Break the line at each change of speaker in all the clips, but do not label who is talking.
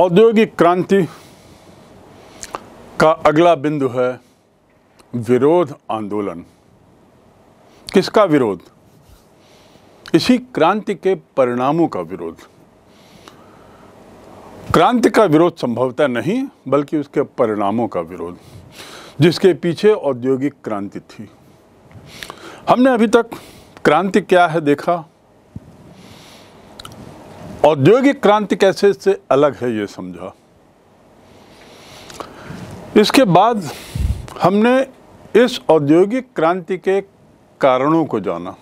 औद्योगिक क्रांति का अगला बिंदु है विरोध आंदोलन किसका विरोध इसी क्रांति के परिणामों का विरोध क्रांति का विरोध संभवतः नहीं बल्कि उसके परिणामों का विरोध जिसके पीछे औद्योगिक क्रांति थी हमने अभी तक क्रांति क्या है देखा औद्योगिक क्रांति कैसे इससे अलग है ये समझा इसके बाद हमने इस औद्योगिक क्रांति के कारणों को जाना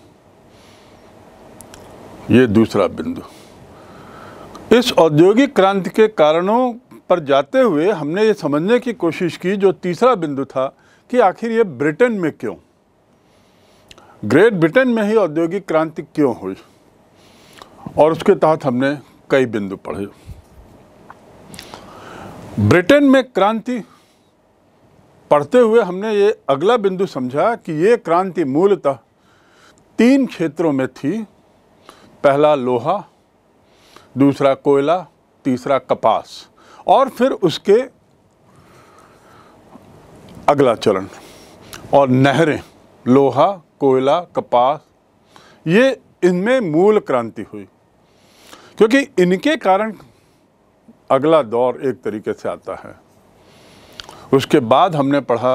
ये दूसरा बिंदु इस औद्योगिक क्रांति के कारणों पर जाते हुए हमने ये समझने की कोशिश की जो तीसरा बिंदु था कि आखिर ये ब्रिटेन में क्यों ग्रेट ब्रिटेन में ही औद्योगिक क्रांति क्यों हुई और उसके तहत हमने कई बिंदु पढ़े ब्रिटेन में क्रांति पढ़ते हुए हमने ये अगला बिंदु समझा कि ये क्रांति मूलतः तीन क्षेत्रों में थी पहला लोहा दूसरा कोयला तीसरा कपास और फिर उसके अगला चरण और नहरें लोहा कोयला कपास ये इनमें मूल क्रांति हुई क्योंकि इनके कारण अगला दौर एक तरीके से आता है उसके बाद हमने पढ़ा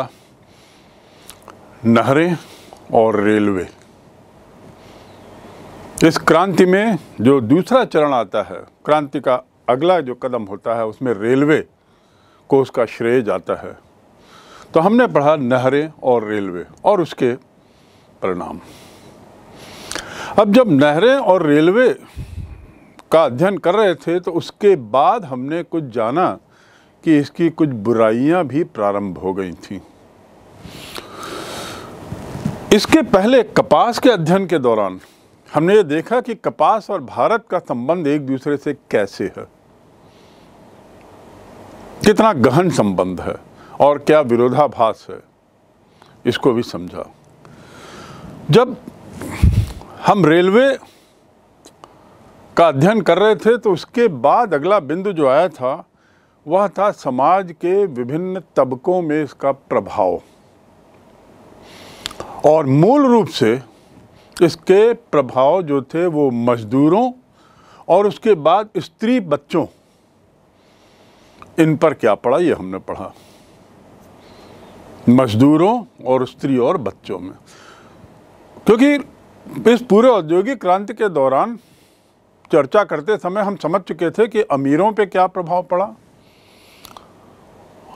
नहरें और रेलवे इस क्रांति में जो दूसरा चरण आता है क्रांति का अगला जो कदम होता है उसमें रेलवे को उसका श्रेय जाता है तो हमने पढ़ा नहरें और रेलवे और उसके परिणाम अब जब नहरें और रेलवे का अध्ययन कर रहे थे तो उसके बाद हमने कुछ जाना कि इसकी कुछ बुराइयां भी प्रारंभ हो गई थी इसके पहले कपास के अध्ययन के दौरान हमने ये देखा कि कपास और भारत का संबंध एक दूसरे से कैसे है कितना गहन संबंध है और क्या विरोधाभास है इसको भी समझा जब हम रेलवे का अध्ययन कर रहे थे तो उसके बाद अगला बिंदु जो आया था वह था समाज के विभिन्न तबकों में इसका प्रभाव और मूल रूप से इसके प्रभाव जो थे वो मजदूरों और उसके बाद स्त्री बच्चों इन पर क्या पढ़ा ये हमने पढ़ा मजदूरों और स्त्री और बच्चों में क्योंकि इस पूरे औद्योगिक क्रांति के दौरान चर्चा करते समय हम समझ चुके थे कि अमीरों पे क्या प्रभाव पड़ा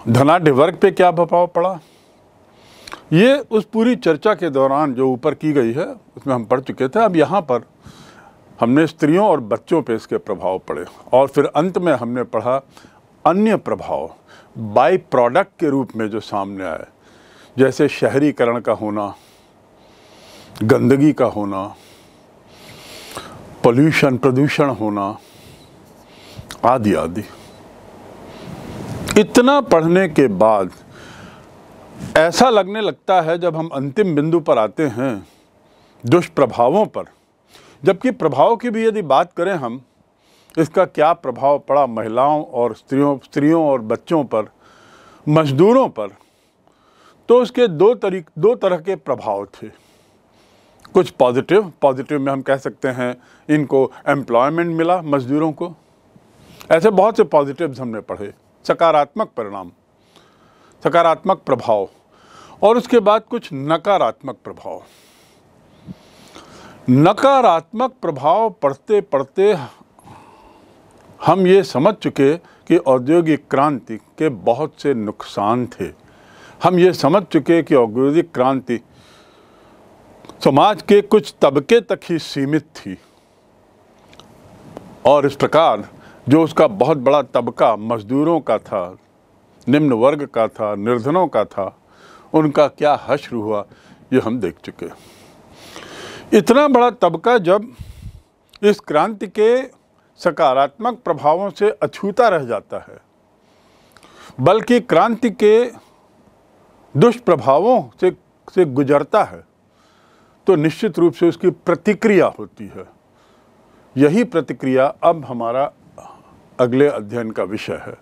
धनाढ़ वर्ग पे क्या प्रभाव पड़ा ये उस पूरी चर्चा के दौरान जो ऊपर की गई है उसमें हम पढ़ चुके थे अब यहाँ पर हमने स्त्रियों और बच्चों पे इसके प्रभाव पड़े और फिर अंत में हमने पढ़ा अन्य प्रभाव बाई प्रोडक्ट के रूप में जो सामने आए जैसे शहरीकरण का होना गंदगी का होना पोल्यूशन प्रदूषण होना आदि आदि इतना पढ़ने के बाद ऐसा लगने लगता है जब हम अंतिम बिंदु पर आते हैं दुष्प्रभावों पर जबकि प्रभाव की भी यदि बात करें हम इसका क्या प्रभाव पड़ा महिलाओं और स्त्रियों स्त्रियों और बच्चों पर मजदूरों पर तो उसके दो तरीक दो तरह के प्रभाव थे कुछ पॉजिटिव पॉजिटिव में हम कह सकते हैं इनको एम्प्लॉयमेंट मिला मज़दूरों को ऐसे बहुत से पॉजिटिव्स हमने पढ़े सकारात्मक परिणाम सकारात्मक प्रभाव और उसके बाद कुछ नकारात्मक प्रभाव नकारात्मक प्रभाव पढ़ते पढ़ते हम ये समझ चुके कि औद्योगिक क्रांति के बहुत से नुकसान थे हम ये समझ चुके कि औद्योगिक क्रांति समाज के कुछ तबके तक ही सीमित थी और इस प्रकार जो उसका बहुत बड़ा तबका मजदूरों का था निम्न वर्ग का था निर्धनों का था उनका क्या हश्र हुआ ये हम देख चुके इतना बड़ा तबका जब इस क्रांति के सकारात्मक प्रभावों से अछूता रह जाता है बल्कि क्रांति के दुष्प्रभावों से से गुजरता है तो निश्चित रूप से उसकी प्रतिक्रिया होती है यही प्रतिक्रिया अब हमारा अगले अध्ययन का विषय है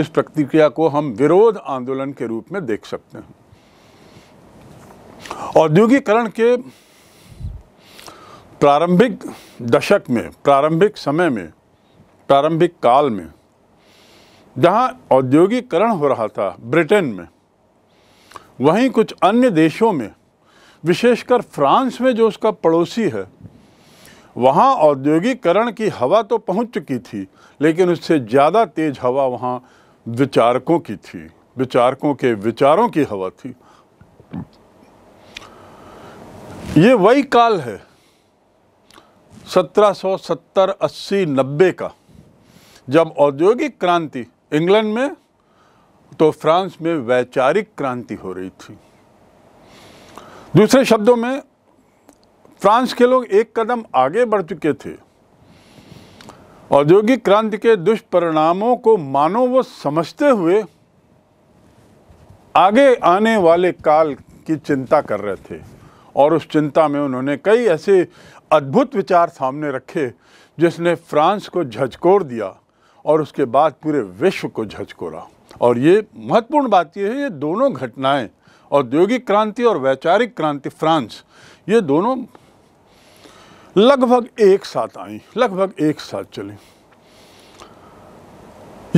इस प्रतिक्रिया को हम विरोध आंदोलन के रूप में देख सकते हैं औद्योगिकरण के प्रारंभिक दशक में प्रारंभिक समय में प्रारंभिक काल में जहाँ औद्योगिकरण हो रहा था ब्रिटेन में वहीं कुछ अन्य देशों में विशेषकर फ्रांस में जो उसका पड़ोसी है वहाँ औद्योगिकरण की हवा तो पहुँच चुकी थी लेकिन उससे ज़्यादा तेज़ हवा वहाँ विचारकों की थी विचारकों के विचारों की हवा थी ये वही काल है 1770, 80, 90 का जब औद्योगिक क्रांति इंग्लैंड में तो फ्रांस में वैचारिक क्रांति हो रही थी दूसरे शब्दों में फ्रांस के लोग एक कदम आगे बढ़ चुके थे औद्योगिक क्रांति के दुष्परिणामों को मानो वो समझते हुए आगे आने वाले काल की चिंता कर रहे थे और उस चिंता में उन्होंने कई ऐसे अद्भुत विचार सामने रखे जिसने फ्रांस को झकझोर दिया और उसके बाद पूरे विश्व को झकझोरा और ये महत्वपूर्ण बात यह है ये दोनों घटनाएं औद्योगिक क्रांति और वैचारिक क्रांति फ्रांस ये दोनों लगभग एक साथ आई लगभग एक साथ चली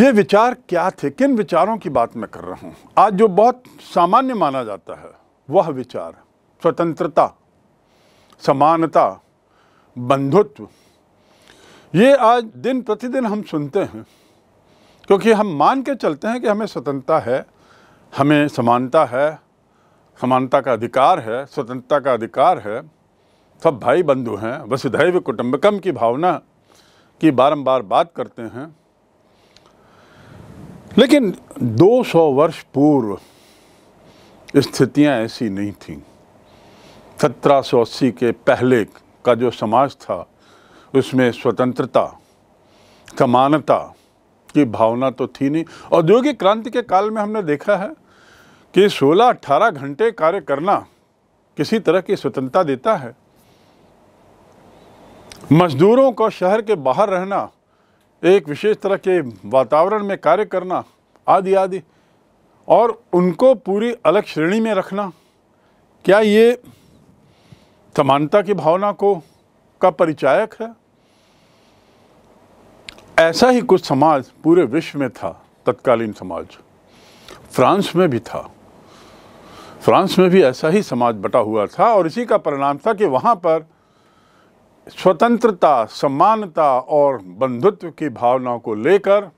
ये विचार क्या थे किन विचारों की बात मैं कर रहा हूं आज जो बहुत सामान्य माना जाता है वह विचार स्वतंत्रता समानता बंधुत्व ये आज दिन प्रतिदिन हम सुनते हैं क्योंकि हम मान के चलते हैं कि हमें स्वतंत्रता है हमें समानता है समानता का अधिकार है स्वतंत्रता का अधिकार है सब भाई बंधु हैं वसुधैव कुटुम्बकम की भावना की बारंबार बात करते हैं लेकिन 200 वर्ष पूर्व स्थितियां ऐसी नहीं थीं सत्रह के पहले का जो समाज था उसमें स्वतंत्रता समानता की भावना तो थी नहीं औद्योगिक क्रांति के काल में हमने देखा है कि 16-18 घंटे कार्य करना किसी तरह की स्वतंत्रता देता है मजदूरों को शहर के बाहर रहना एक विशेष तरह के वातावरण में कार्य करना आदि आदि और उनको पूरी अलग श्रेणी में रखना क्या ये समानता की भावना को का परिचायक है ऐसा ही कुछ समाज पूरे विश्व में था तत्कालीन समाज फ्रांस में भी था फ्रांस में भी ऐसा ही समाज बटा हुआ था और इसी का परिणाम था कि वहाँ पर स्वतंत्रता समानता और बंधुत्व की भावनाओं को लेकर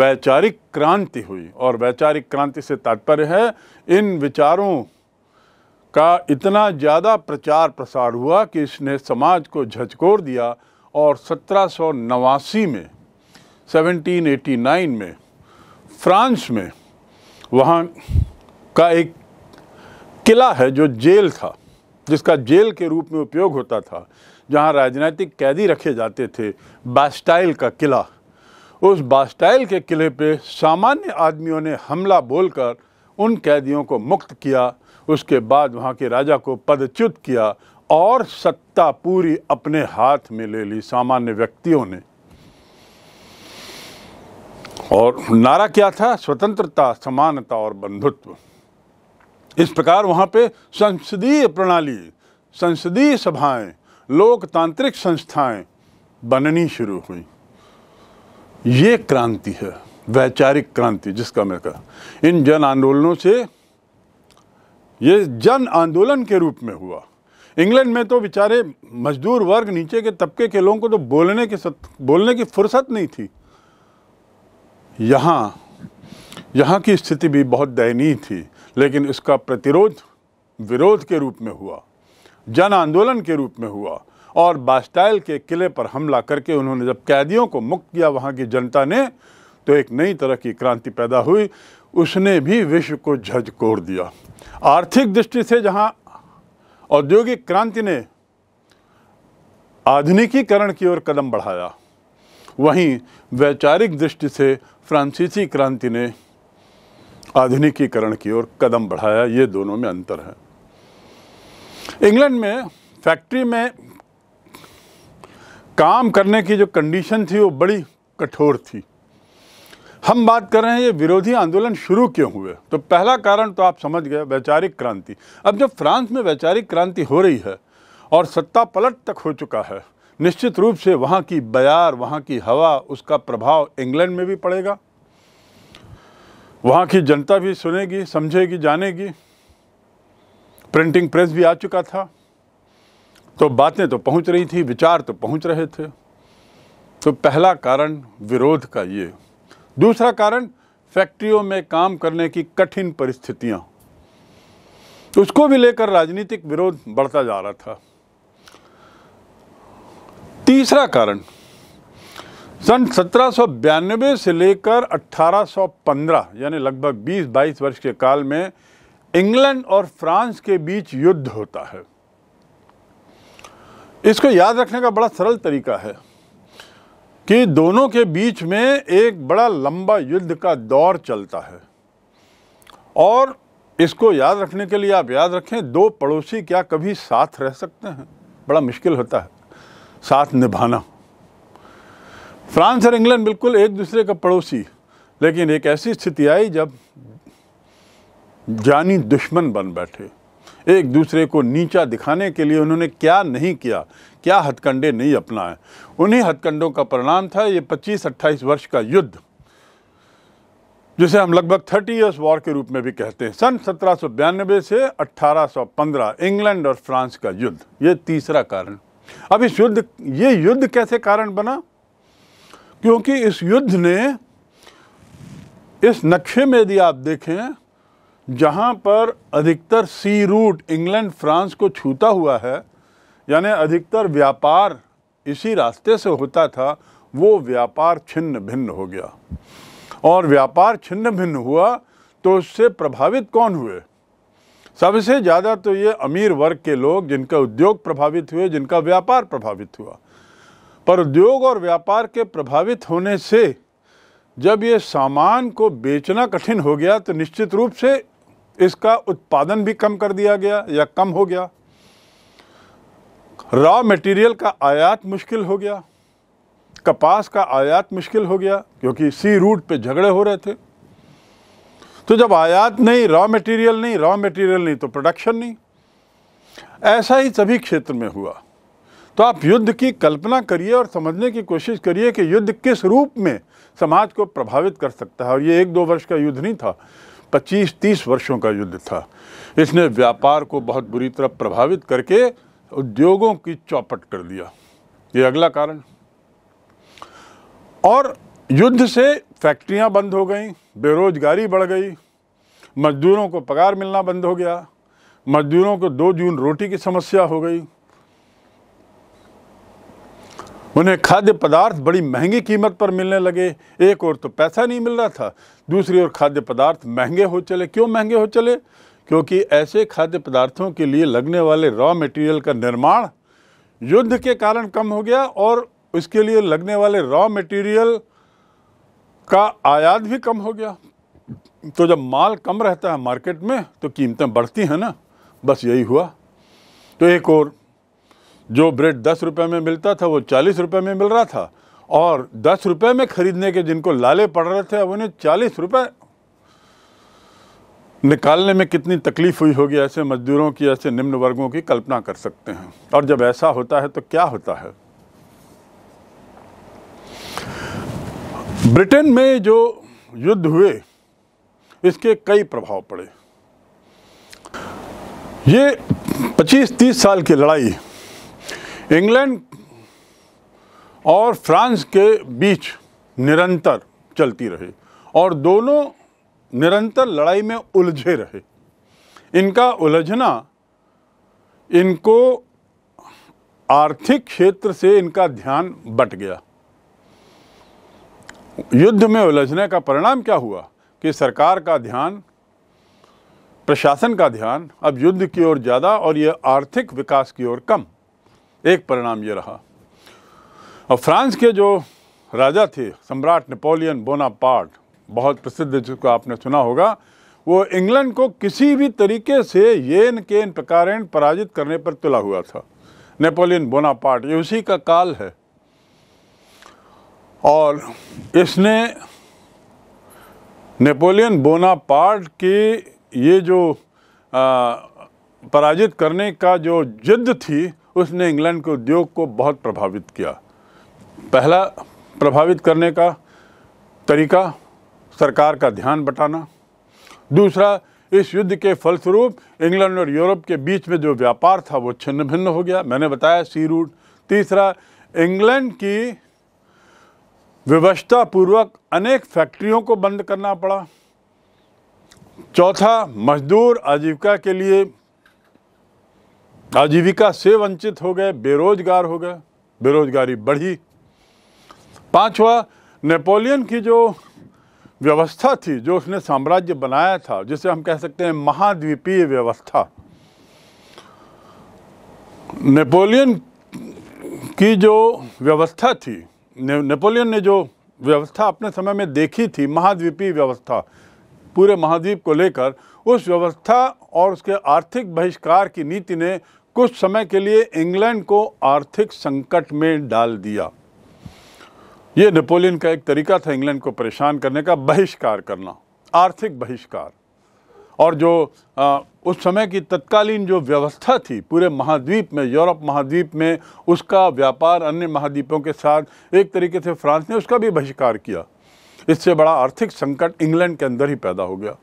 वैचारिक क्रांति हुई और वैचारिक क्रांति से तात्पर्य है इन विचारों का इतना ज़्यादा प्रचार प्रसार हुआ कि इसने समाज को झकझोर दिया और सत्रह में 1789 में फ्रांस में वहाँ का एक किला है जो जेल था जिसका जेल के रूप में उपयोग होता था जहां राजनीतिक कैदी रखे जाते थे बास्टाइल का किला उस बास्टाइल के किले पे सामान्य आदमियों ने हमला बोलकर उन कैदियों को मुक्त किया उसके बाद वहाँ के राजा को पदच्युत किया और सत्ता पूरी अपने हाथ में ले ली सामान्य व्यक्तियों ने और नारा क्या था स्वतंत्रता समानता और बंधुत्व इस प्रकार वहाँ पे संसदीय प्रणाली संसदीय सभाएं लोकतांत्रिक संस्थाएं बननी शुरू हुई ये क्रांति है वैचारिक क्रांति जिसका मैं कहा इन जन आंदोलनों से ये जन आंदोलन के रूप में हुआ इंग्लैंड में तो बेचारे मजदूर वर्ग नीचे के तबके के लोगों को तो बोलने के सत, बोलने की फुर्सत नहीं थी यहाँ यहाँ की स्थिति भी बहुत दयनीय थी लेकिन इसका प्रतिरोध विरोध के रूप में हुआ जन आंदोलन के रूप में हुआ और बास्टाइल के किले पर हमला करके उन्होंने जब कैदियों को मुक्त किया वहाँ की जनता ने तो एक नई तरह की क्रांति पैदा हुई उसने भी विश्व को झजकोर दिया आर्थिक दृष्टि से जहाँ औद्योगिक क्रांति ने आधुनिकीकरण की ओर कदम बढ़ाया वहीं वैचारिक दृष्टि से फ्रांसीसी क्रांति ने आधुनिकीकरण की ओर कदम बढ़ाया ये दोनों में अंतर है इंग्लैंड में फैक्ट्री में काम करने की जो कंडीशन थी वो बड़ी कठोर थी हम बात कर रहे हैं ये विरोधी आंदोलन शुरू क्यों हुए तो पहला कारण तो आप समझ गए वैचारिक क्रांति अब जब फ्रांस में वैचारिक क्रांति हो रही है और सत्ता पलट तक हो चुका है निश्चित रूप से वहाँ की बयार वहाँ की हवा उसका प्रभाव इंग्लैंड में भी पड़ेगा वहाँ की जनता भी सुनेगी समझेगी जानेगी प्रिंटिंग प्रेस भी आ चुका था तो बातें तो पहुँच रही थी विचार तो पहुँच रहे थे तो पहला कारण विरोध का ये दूसरा कारण फैक्ट्रियों में काम करने की कठिन परिस्थितियाँ उसको भी लेकर राजनीतिक विरोध बढ़ता जा रहा था तीसरा कारण सन सत्रह से लेकर 1815 यानी लगभग 20-22 वर्ष के काल में इंग्लैंड और फ्रांस के बीच युद्ध होता है इसको याद रखने का बड़ा सरल तरीका है कि दोनों के बीच में एक बड़ा लंबा युद्ध का दौर चलता है और इसको याद रखने के लिए आप याद रखें दो पड़ोसी क्या कभी साथ रह सकते हैं बड़ा मुश्किल होता है साथ निभाना फ्रांस और इंग्लैंड बिल्कुल एक दूसरे का पड़ोसी लेकिन एक ऐसी स्थिति आई जब जानी दुश्मन बन बैठे एक दूसरे को नीचा दिखाने के लिए उन्होंने क्या नहीं किया क्या हथकंडे नहीं अपनाए उन्हीं हथकंडों का परिणाम था ये 25-28 वर्ष का युद्ध जिसे हम लगभग थर्टी ईयर्स वॉर के रूप में भी कहते हैं सन सत्रह से 1815 इंग्लैंड और फ्रांस का युद्ध ये तीसरा कारण अब इस युद्ध ये युद्ध कैसे कारण बना क्योंकि इस युद्ध ने इस नक्शे में यदि आप देखें जहाँ पर अधिकतर सी रूट इंग्लैंड फ्रांस को छूता हुआ है यानी अधिकतर व्यापार इसी रास्ते से होता था वो व्यापार छिन्न भिन्न हो गया और व्यापार छिन्न भिन्न हुआ तो उससे प्रभावित कौन हुए सबसे ज़्यादा तो ये अमीर वर्ग के लोग जिनका उद्योग प्रभावित हुए जिनका व्यापार प्रभावित हुआ पर उद्योग और व्यापार के प्रभावित होने से जब ये सामान को बेचना कठिन हो गया तो निश्चित रूप से इसका उत्पादन भी कम कर दिया गया या कम हो गया रॉ मटेरियल का आयात मुश्किल हो गया कपास का आयात मुश्किल हो गया क्योंकि सी रूट पे झगड़े हो रहे थे तो जब आयात नहीं रॉ मटेरियल नहीं रॉ मटेरियल नहीं तो प्रोडक्शन नहीं ऐसा ही सभी क्षेत्र में हुआ तो आप युद्ध की कल्पना करिए और समझने की कोशिश करिए कि युद्ध किस रूप में समाज को प्रभावित कर सकता है और ये एक दो वर्ष का युद्ध नहीं था 25-30 वर्षों का युद्ध था इसने व्यापार को बहुत बुरी तरह प्रभावित करके उद्योगों की चौपट कर दिया ये अगला कारण और युद्ध से फैक्ट्रियां बंद हो गई बेरोजगारी बढ़ गई मजदूरों को पगार मिलना बंद हो गया मजदूरों को दो जून रोटी की समस्या हो गई उन्हें खाद्य पदार्थ बड़ी महंगी कीमत पर मिलने लगे एक और तो पैसा नहीं मिल रहा था दूसरी ओर खाद्य पदार्थ महंगे हो चले क्यों महंगे हो चले क्योंकि ऐसे खाद्य पदार्थों के लिए लगने वाले रॉ मटेरियल का निर्माण युद्ध के कारण कम हो गया और उसके लिए लगने वाले रॉ मटेरियल का आयात भी कम हो गया तो जब माल कम रहता है मार्केट में तो कीमतें बढ़ती हैं ना बस यही हुआ तो एक और जो ब्रेड दस रुपये में मिलता था वो चालीस रुपये में मिल रहा था और दस रुपये में ख़रीदने के जिनको लाले पड़ रहे थे अब उन्हें चालीस रुपये निकालने में कितनी तकलीफ़ हुई होगी ऐसे मजदूरों की ऐसे निम्न वर्गों की कल्पना कर सकते हैं और जब ऐसा होता है तो क्या होता है ब्रिटेन में जो युद्ध हुए इसके कई प्रभाव पड़े ये 25-30 साल की लड़ाई इंग्लैंड और फ्रांस के बीच निरंतर चलती रहे और दोनों निरंतर लड़ाई में उलझे रहे इनका उलझना इनको आर्थिक क्षेत्र से इनका ध्यान बट गया युद्ध में उलझने का परिणाम क्या हुआ कि सरकार का ध्यान प्रशासन का ध्यान अब युद्ध की ओर ज़्यादा और यह आर्थिक विकास की ओर कम एक परिणाम ये रहा और फ्रांस के जो राजा थे सम्राट नेपोलियन बोनापार्ट बहुत प्रसिद्ध जिसको आपने सुना होगा वो इंग्लैंड को किसी भी तरीके से ये न के पराजित करने पर तुला हुआ था नेपोलियन बोनापार्ट ये उसी का काल है और इसने नेपोलियन बोनापार्ट की ये जो आ, पराजित करने का जो जिद थी उसने इंग्लैंड के उद्योग को बहुत प्रभावित किया पहला प्रभावित करने का तरीका सरकार का ध्यान बटाना दूसरा इस युद्ध के फलस्वरूप इंग्लैंड और यूरोप के बीच में जो व्यापार था वो छिन्न भिन्न हो गया मैंने बताया सी रूट तीसरा इंग्लैंड की व्यवस्थापूर्वक अनेक फैक्ट्रियों को बंद करना पड़ा चौथा मजदूर आजीविका के लिए आजीविका से वंचित हो गए बेरोजगार हो गए बेरोजगारी बढ़ी पांचवा नेपोलियन की जो व्यवस्था थी जो उसने साम्राज्य बनाया था जिसे हम कह सकते हैं महाद्वीपीय व्यवस्था नेपोलियन की जो व्यवस्था थी ने, नेपोलियन ने जो व्यवस्था अपने समय में देखी थी महाद्वीपीय व्यवस्था पूरे महाद्वीप को लेकर उस व्यवस्था और उसके आर्थिक बहिष्कार की नीति ने कुछ समय के लिए इंग्लैंड को आर्थिक संकट में डाल दिया ये नेपोलियन का एक तरीका था इंग्लैंड को परेशान करने का बहिष्कार करना आर्थिक बहिष्कार और जो आ, उस समय की तत्कालीन जो व्यवस्था थी पूरे महाद्वीप में यूरोप महाद्वीप में उसका व्यापार अन्य महाद्वीपों के साथ एक तरीके से फ्रांस ने उसका भी बहिष्कार किया इससे बड़ा आर्थिक संकट इंग्लैंड के अंदर ही पैदा हो गया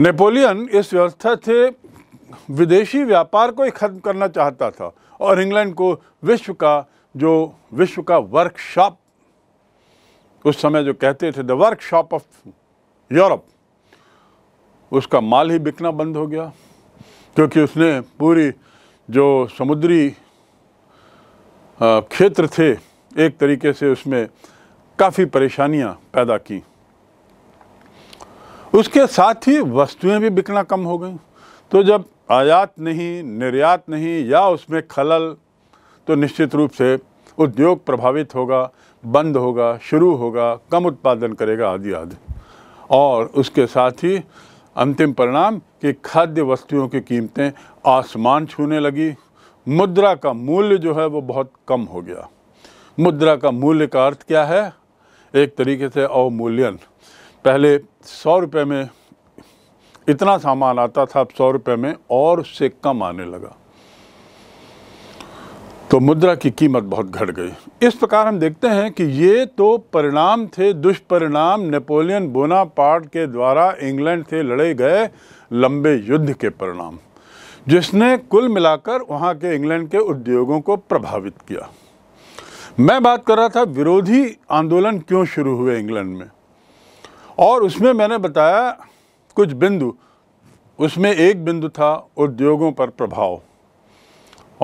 नेपोलियन इस व्यवस्था से विदेशी व्यापार को ही खत्म करना चाहता था और इंग्लैंड को विश्व का जो विश्व का वर्कशॉप उस समय जो कहते थे द वर्कशॉप ऑफ यूरोप उसका माल ही बिकना बंद हो गया क्योंकि उसने पूरी जो समुद्री क्षेत्र थे एक तरीके से उसमें काफ़ी परेशानियां पैदा की उसके साथ ही वस्तुएं भी बिकना कम हो गई तो जब आयात नहीं निर्यात नहीं या उसमें खलल तो निश्चित रूप से उद्योग प्रभावित होगा बंद होगा शुरू होगा कम उत्पादन करेगा आदि आदि और उसके साथ ही अंतिम परिणाम कि खाद्य वस्तुओं की कीमतें आसमान छूने लगी मुद्रा का मूल्य जो है वो बहुत कम हो गया मुद्रा का मूल्य का अर्थ क्या है एक तरीके से अवमूल्यन पहले सौ रुपये में इतना सामान आता था अब सौ रुपये में और उससे कम आने लगा तो मुद्रा की कीमत बहुत घट गई इस प्रकार हम देखते हैं कि ये तो परिणाम थे दुष्परिणाम नेपोलियन बोनापार्ट के द्वारा इंग्लैंड से लड़े गए लंबे युद्ध के परिणाम जिसने कुल मिलाकर वहाँ के इंग्लैंड के उद्योगों को प्रभावित किया मैं बात कर रहा था विरोधी आंदोलन क्यों शुरू हुए इंग्लैंड में और उसमें मैंने बताया कुछ बिंदु उसमें एक बिंदु था उद्योगों पर प्रभाव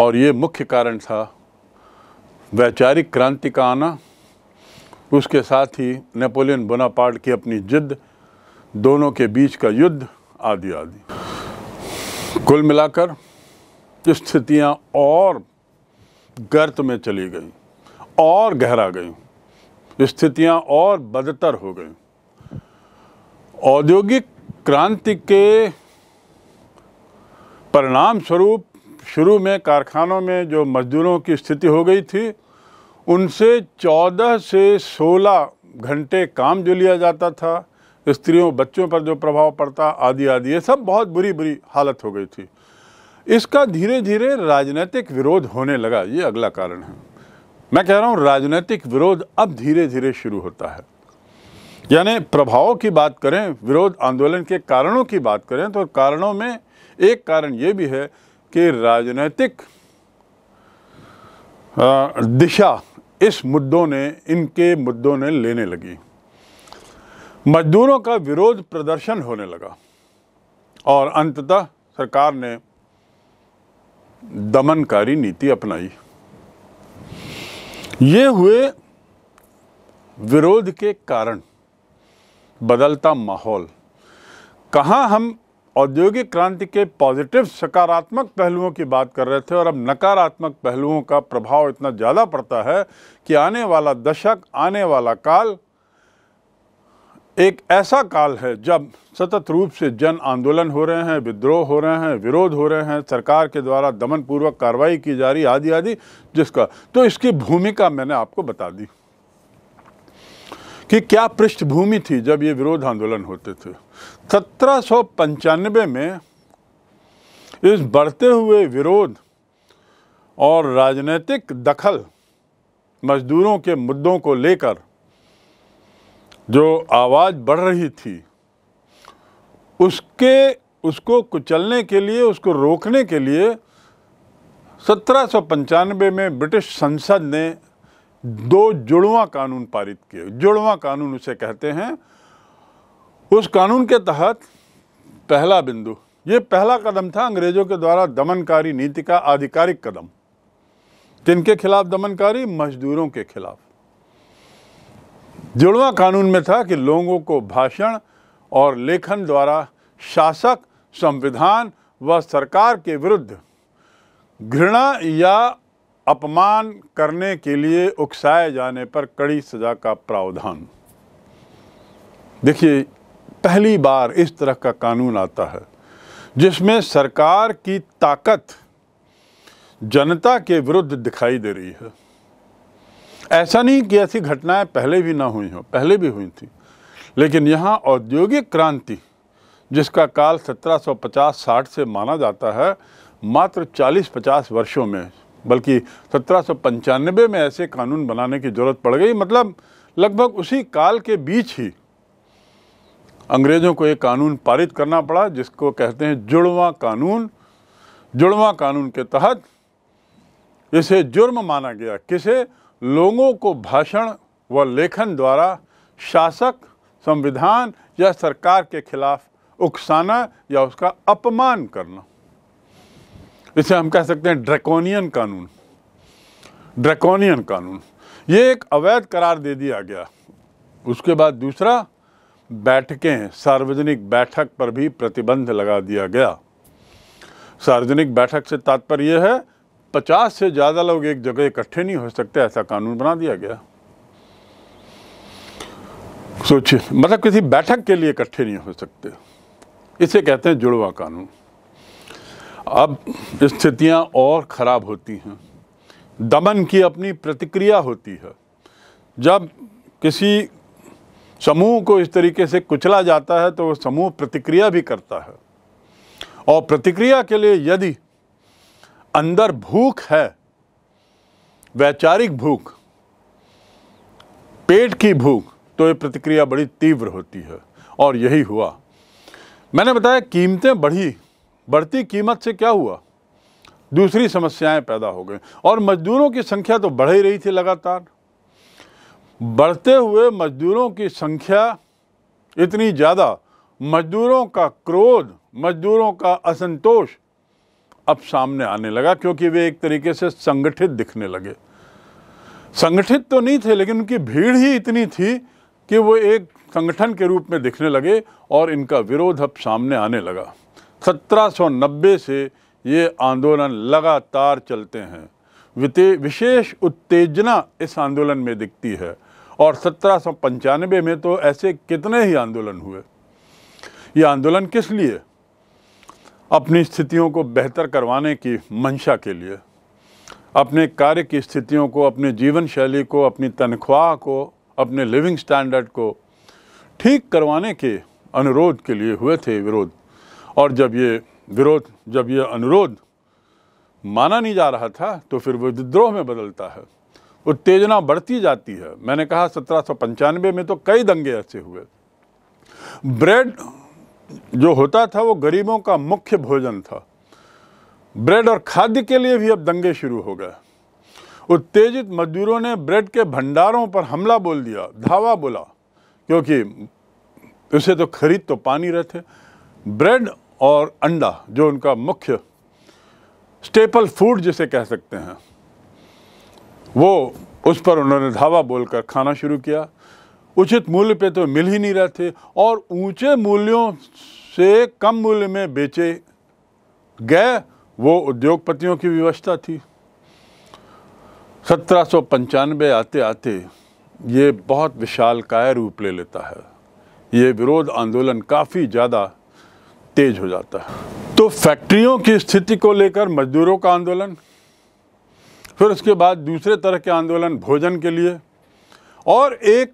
और ये मुख्य कारण था वैचारिक क्रांति का आना उसके साथ ही नेपोलियन बोनापार्ट की अपनी जिद दोनों के बीच का युद्ध आदि आदि कुल मिलाकर स्थितियां और गर्त में चली गई और गहरा गई स्थितियां और बदतर हो गई औद्योगिक क्रांति के परिणाम स्वरूप शुरू में कारखानों में जो मजदूरों की स्थिति हो गई थी उनसे 14 से 16 घंटे काम जो लिया जाता था स्त्रियों बच्चों पर जो प्रभाव पड़ता आदि आदि ये सब बहुत बुरी बुरी हालत हो गई थी इसका धीरे धीरे राजनीतिक विरोध होने लगा ये अगला कारण है मैं कह रहा हूँ राजनीतिक विरोध अब धीरे धीरे शुरू होता है यानी प्रभाव की बात करें विरोध आंदोलन के कारणों की बात करें तो कारणों में एक कारण ये भी है कि राजनीतिक दिशा इस मुद्दों ने इनके मुद्दों ने लेने लगी मजदूरों का विरोध प्रदर्शन होने लगा और अंततः सरकार ने दमनकारी नीति अपनाई ये हुए विरोध के कारण बदलता माहौल कहाँ हम औद्योगिक क्रांति के पॉजिटिव सकारात्मक पहलुओं की बात कर रहे थे और अब नकारात्मक पहलुओं का प्रभाव इतना ज़्यादा पड़ता है कि आने वाला दशक आने वाला काल एक ऐसा काल है जब सतत रूप से जन आंदोलन हो रहे हैं विद्रोह हो रहे हैं विरोध हो रहे हैं सरकार के द्वारा दमनपूर्वक कार्रवाई की जा रही आदि आदि जिसका तो इसकी भूमिका मैंने आपको बता दी कि क्या पृष्ठभूमि थी जब ये विरोध आंदोलन होते थे सत्रह में इस बढ़ते हुए विरोध और राजनीतिक दखल मजदूरों के मुद्दों को लेकर जो आवाज़ बढ़ रही थी उसके उसको कुचलने के लिए उसको रोकने के लिए सत्रह में ब्रिटिश संसद ने दो जुड़वा कानून पारित किए जुड़वा कानून उसे कहते हैं उस कानून के तहत पहला बिंदु ये पहला कदम था अंग्रेज़ों के द्वारा दमनकारी नीति का आधिकारिक कदम किनके खिलाफ दमनकारी मजदूरों के खिलाफ जुड़वा कानून में था कि लोगों को भाषण और लेखन द्वारा शासक संविधान व सरकार के विरुद्ध घृणा या अपमान करने के लिए उकसाए जाने पर कड़ी सज़ा का प्रावधान देखिए पहली बार इस तरह का कानून आता है जिसमें सरकार की ताकत जनता के विरुद्ध दिखाई दे रही है ऐसा नहीं कि ऐसी घटनाएं पहले भी ना हुई हो पहले भी हुई थी लेकिन यहाँ औद्योगिक क्रांति जिसका काल 1750-60 से माना जाता है मात्र 40-50 वर्षों में बल्कि सत्रह में ऐसे कानून बनाने की ज़रूरत पड़ गई मतलब लगभग उसी काल के बीच ही अंग्रेज़ों को एक कानून पारित करना पड़ा जिसको कहते हैं जुड़वा कानून जुड़वा कानून के तहत इसे जुर्म माना गया किसे लोगों को भाषण व लेखन द्वारा शासक संविधान या सरकार के खिलाफ उकसाना या उसका अपमान करना इसे हम कह सकते हैं ड्रैकोनियन कानून ड्रैकोनियन कानून ये एक अवैध करार दे दिया गया उसके बाद दूसरा बैठकें सार्वजनिक बैठक पर भी प्रतिबंध लगा दिया गया सार्वजनिक बैठक से तात्पर्य यह है पचास से ज़्यादा लोग एक जगह इकट्ठे नहीं हो सकते ऐसा कानून बना दिया गया सोचिए मतलब किसी बैठक के लिए इकट्ठे नहीं हो सकते इसे कहते हैं जुड़वा कानून अब स्थितियां और ख़राब होती हैं दमन की अपनी प्रतिक्रिया होती है जब किसी समूह को इस तरीके से कुचला जाता है तो वह समूह प्रतिक्रिया भी करता है और प्रतिक्रिया के लिए यदि अंदर भूख है वैचारिक भूख पेट की भूख तो ये प्रतिक्रिया बड़ी तीव्र होती है और यही हुआ मैंने बताया कीमतें बढ़ी बढ़ती कीमत से क्या हुआ दूसरी समस्याएं पैदा हो गई और मजदूरों की संख्या तो बढ़ ही रही थी लगातार बढ़ते हुए मजदूरों की संख्या इतनी ज़्यादा मजदूरों का क्रोध मजदूरों का असंतोष अब सामने आने लगा क्योंकि वे एक तरीके से संगठित दिखने लगे संगठित तो नहीं थे लेकिन उनकी भीड़ ही इतनी थी कि वो एक संगठन के रूप में दिखने लगे और इनका विरोध अब सामने आने लगा 1790 से ये आंदोलन लगातार चलते हैं विशेष उत्तेजना इस आंदोलन में दिखती है और सत्रह में तो ऐसे कितने ही आंदोलन हुए ये आंदोलन किस लिए अपनी स्थितियों को बेहतर करवाने की मंशा के लिए अपने कार्य की स्थितियों को अपने जीवन शैली को अपनी तनख्वाह को अपने लिविंग स्टैंडर्ड को ठीक करवाने के अनुरोध के लिए हुए थे विरोध और जब ये विरोध जब ये अनुरोध माना नहीं जा रहा था तो फिर वो विद्रोह में बदलता है उत्तेजना बढ़ती जाती है मैंने कहा सत्रह में तो कई दंगे ऐसे हुए ब्रेड जो होता था वो गरीबों का मुख्य भोजन था ब्रेड और खाद्य के लिए भी अब दंगे शुरू हो गए उत्तेजित मजदूरों ने ब्रेड के भंडारों पर हमला बोल दिया धावा बोला क्योंकि उसे तो खरीद तो पानी रहते ब्रेड और अंडा जो उनका मुख्य स्टेपल फूड जिसे कह सकते हैं वो उस पर उन्होंने धावा बोलकर खाना शुरू किया उचित मूल्य पे तो मिल ही नहीं रहे थे और ऊंचे मूल्यों से कम मूल्य में बेचे गए वो उद्योगपतियों की व्यवस्था थी सत्रह आते आते ये बहुत विशाल काय रूप ले लेता है ये विरोध आंदोलन काफ़ी ज़्यादा तेज हो जाता है तो फैक्ट्रियों की स्थिति को लेकर मजदूरों का आंदोलन फिर उसके बाद दूसरे तरह के आंदोलन भोजन के लिए और एक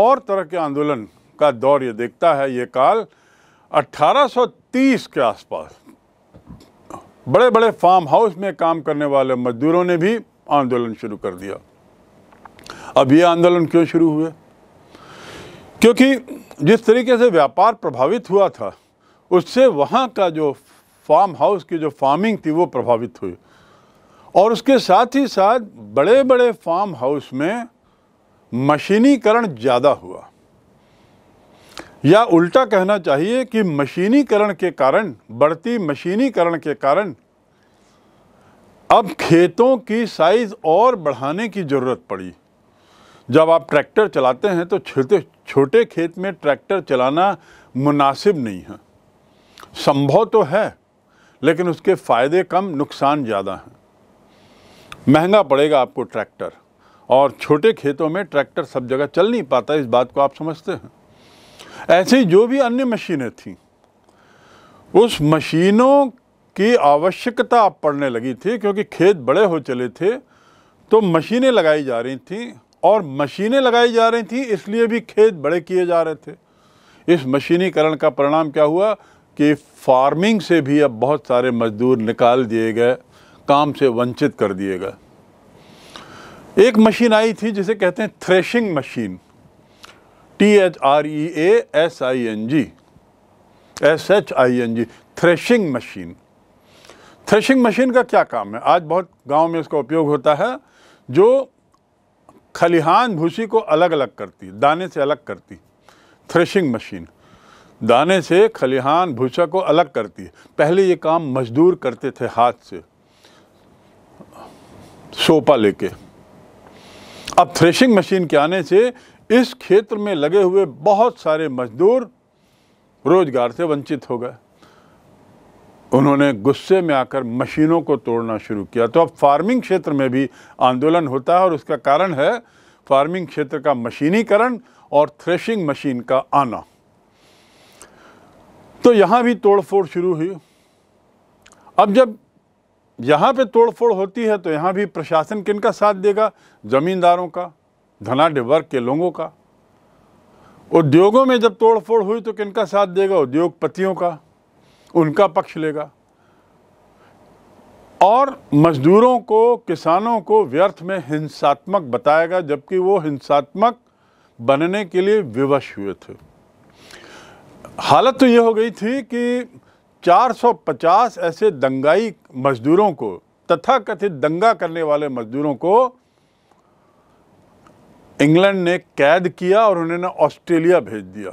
और तरह के आंदोलन का दौर ये देखता है ये काल 1830 के आसपास बड़े बड़े फार्म हाउस में काम करने वाले मजदूरों ने भी आंदोलन शुरू कर दिया अब ये आंदोलन क्यों शुरू हुए क्योंकि जिस तरीके से व्यापार प्रभावित हुआ था उससे वहाँ का जो फार्म हाउस की जो फार्मिंग थी वो प्रभावित हुई और उसके साथ ही साथ बड़े बड़े फार्म हाउस में मशीनीकरण ज़्यादा हुआ या उल्टा कहना चाहिए कि मशीनीकरण के कारण बढ़ती मशीनीकरण के कारण अब खेतों की साइज़ और बढ़ाने की ज़रूरत पड़ी जब आप ट्रैक्टर चलाते हैं तो छोटे छोटे खेत में ट्रैक्टर चलाना मुनासिब नहीं है संभव तो है लेकिन उसके फ़ायदे कम नुकसान ज़्यादा हैं महंगा पड़ेगा आपको ट्रैक्टर और छोटे खेतों में ट्रैक्टर सब जगह चल नहीं पाता इस बात को आप समझते हैं ऐसे ही जो भी अन्य मशीनें थीं उस मशीनों की आवश्यकता आप पड़ने लगी थी क्योंकि खेत बड़े हो चले थे तो मशीनें लगाई जा रही थी और मशीनें लगाई जा रही थी इसलिए भी खेत बड़े किए जा रहे थे इस मशीनीकरण का परिणाम क्या हुआ कि फार्मिंग से भी अब बहुत सारे मज़दूर निकाल दिए गए काम से वंचित कर दिए गए एक मशीन आई थी जिसे कहते हैं threshing machine T H R E A S I N G S H I N G threshing machine threshing machine का क्या काम है आज बहुत गांव में इसका उपयोग होता है जो खलिहान भूसी को अलग अलग करती दाने से अलग करती थ्रेशिंग मशीन दाने से खलिहान भूसा को अलग करती है पहले ये काम मजदूर करते थे हाथ से सोपा लेके अब थ्रेशिंग मशीन के आने से इस क्षेत्र में लगे हुए बहुत सारे मजदूर रोजगार से वंचित हो गए उन्होंने गुस्से में आकर मशीनों को तोड़ना शुरू किया तो अब फार्मिंग क्षेत्र में भी आंदोलन होता है और उसका कारण है फार्मिंग क्षेत्र का मशीनीकरण और थ्रेशिंग मशीन का आना तो यहाँ भी तोड़फोड़ शुरू हुई अब जब यहाँ पे तोड़फोड़ होती है तो यहाँ भी प्रशासन किन का साथ देगा ज़मींदारों का धनाढ़ वर्ग के लोगों का उद्योगों में जब तोड़फोड़ हुई तो किन का साथ देगा उद्योगपतियों का उनका पक्ष लेगा और मजदूरों को किसानों को व्यर्थ में हिंसात्मक बताएगा जबकि वो हिंसात्मक बनने के लिए विवश हुए थे हालत तो ये हो गई थी कि 450 ऐसे दंगाई मजदूरों को तथा कथित दंगा करने वाले मजदूरों को इंग्लैंड ने कैद किया और उन्होंने ऑस्ट्रेलिया भेज दिया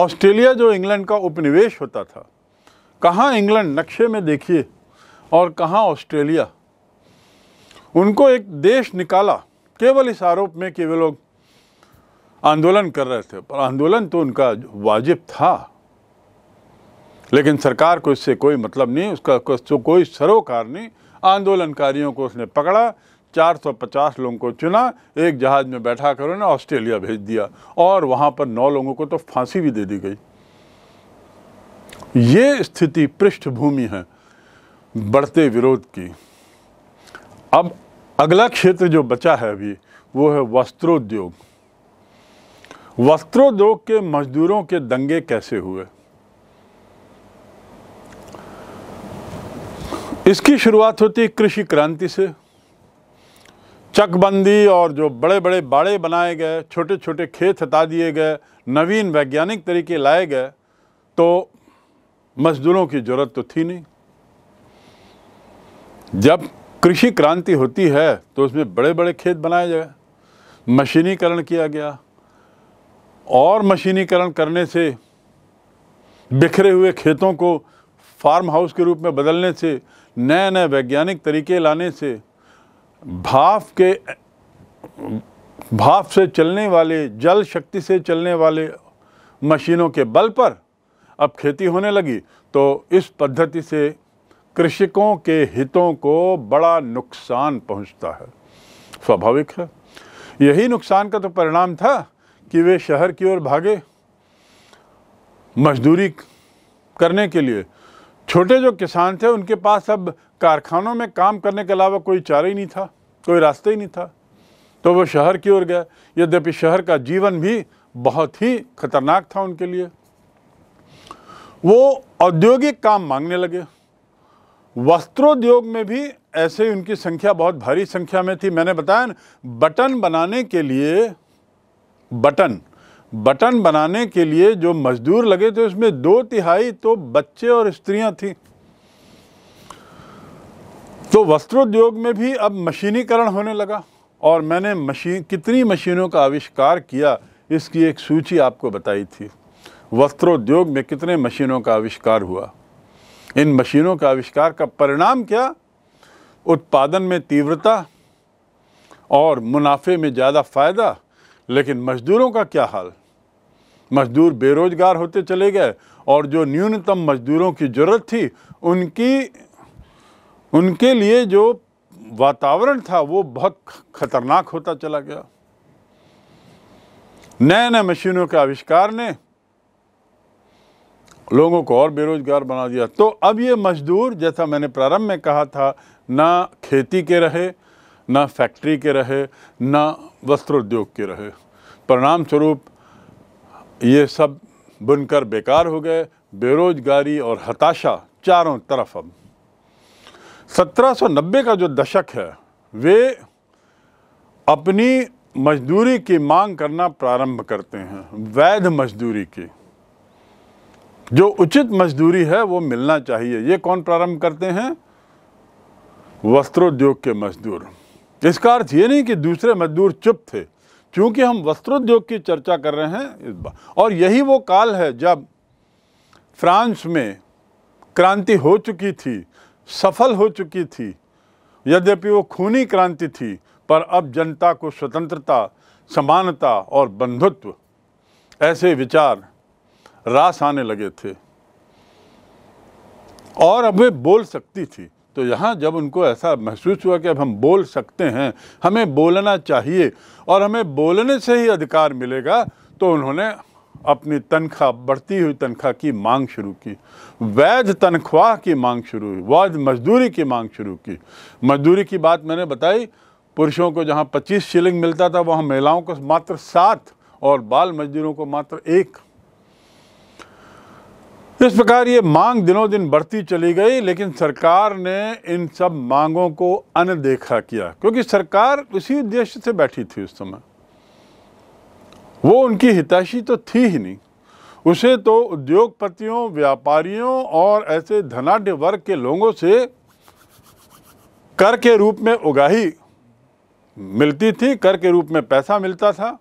ऑस्ट्रेलिया जो इंग्लैंड का उपनिवेश होता था कहाँ इंग्लैंड नक्शे में देखिए और कहाँ ऑस्ट्रेलिया उनको एक देश निकाला केवल इस आरोप में कि वे लोग आंदोलन कर रहे थे पर आंदोलन तो उनका वाजिब था लेकिन सरकार को इससे कोई मतलब नहीं उसका तो कोई सरोकार नहीं आंदोलनकारियों को उसने पकड़ा 450 लोगों को चुना एक जहाज़ में बैठा कर उन्हें ऑस्ट्रेलिया भेज दिया और वहाँ पर नौ लोगों को तो फांसी भी दे दी गई ये स्थिति पृष्ठभूमि है बढ़ते विरोध की अब अगला क्षेत्र जो बचा है अभी वो है वस्त्रोद्योग वस्त्रोद्योग के मजदूरों के दंगे कैसे हुए इसकी शुरुआत होती कृषि क्रांति से चकबंदी और जो बड़े बड़े बाड़े बनाए गए छोटे छोटे खेत हटा दिए गए नवीन वैज्ञानिक तरीके लाए गए तो मजदूरों की ज़रूरत तो थी नहीं जब कृषि क्रांति होती है तो उसमें बड़े बड़े खेत बनाए गए मशीनीकरण किया गया और मशीनीकरण करने से बिखरे हुए खेतों को फार्म हाउस के रूप में बदलने से नए नए वैज्ञानिक तरीके लाने से भाप के भाप से चलने वाले जल शक्ति से चलने वाले मशीनों के बल पर अब खेती होने लगी तो इस पद्धति से कृषकों के हितों को बड़ा नुकसान पहुंचता है स्वाभाविक है यही नुकसान का तो परिणाम था कि वे शहर की ओर भागे मजदूरी करने के लिए छोटे जो किसान थे उनके पास अब कारखानों में काम करने के अलावा कोई चारा ही नहीं था कोई रास्ता ही नहीं था तो वो शहर की ओर गए यद्यपि शहर का जीवन भी बहुत ही खतरनाक था उनके लिए वो औद्योगिक काम मांगने लगे वस्त्रोद्योग में भी ऐसे उनकी संख्या बहुत भारी संख्या में थी मैंने बताया न बटन बनाने के लिए बटन बटन बनाने के लिए जो मजदूर लगे थे उसमें दो तिहाई तो बच्चे और स्त्रियां थीं तो वस्त्रोद्योग में भी अब मशीनीकरण होने लगा और मैंने मशीन कितनी मशीनों का आविष्कार किया इसकी एक सूची आपको बताई थी वस्त्रोद्योग में कितने मशीनों का आविष्कार हुआ इन मशीनों का आविष्कार का परिणाम क्या उत्पादन में तीव्रता और मुनाफे में ज़्यादा फ़ायदा लेकिन मज़दूरों का क्या हाल मज़दूर बेरोज़गार होते चले गए और जो न्यूनतम मज़दूरों की ज़रूरत थी उनकी उनके लिए जो वातावरण था वो बहुत खतरनाक होता चला गया नए नए मशीनों के आविष्कार ने लोगों को और बेरोज़गार बना दिया तो अब ये मज़दूर जैसा मैंने प्रारंभ में कहा था ना खेती के रहे ना फैक्ट्री के रहे ना वस्त्र उद्योग के रहे परिणाम स्वरूप ये सब बुनकर बेकार हो गए बेरोजगारी और हताशा चारों तरफ अब 1790 का जो दशक है वे अपनी मजदूरी की मांग करना प्रारंभ करते हैं वैध मजदूरी की जो उचित मजदूरी है वो मिलना चाहिए ये कौन प्रारंभ करते हैं वस्त्रोद्योग के मजदूर इसका अर्थ ये नहीं कि दूसरे मजदूर चुप थे क्योंकि हम वस्त्रोद्योग की चर्चा कर रहे हैं इस बार और यही वो काल है जब फ्रांस में क्रांति हो चुकी थी सफल हो चुकी थी यद्यपि वो खूनी क्रांति थी पर अब जनता को स्वतंत्रता समानता और बंधुत्व ऐसे विचार रास आने लगे थे और अब वे बोल सकती थी तो यहाँ जब उनको ऐसा महसूस हुआ कि अब हम बोल सकते हैं हमें बोलना चाहिए और हमें बोलने से ही अधिकार मिलेगा तो उन्होंने अपनी तनख्वाह बढ़ती हुई तनख्वाह की मांग शुरू की वैध तनख्वाह की मांग शुरू हुई वैध मजदूरी की मांग शुरू की मजदूरी की बात मैंने बताई पुरुषों को जहाँ 25 शिलिंग मिलता था वहाँ महिलाओं को मात्र सात और बाल मजदूरों को मात्र एक इस प्रकार ये मांग दिनों दिन बढ़ती चली गई लेकिन सरकार ने इन सब मांगों को अनदेखा किया क्योंकि सरकार उसी उद्देश्य से बैठी थी उस समय वो उनकी हितैषी तो थी ही नहीं उसे तो उद्योगपतियों व्यापारियों और ऐसे धनाढ़ वर्ग के लोगों से कर के रूप में उगाही मिलती थी कर के रूप में पैसा मिलता था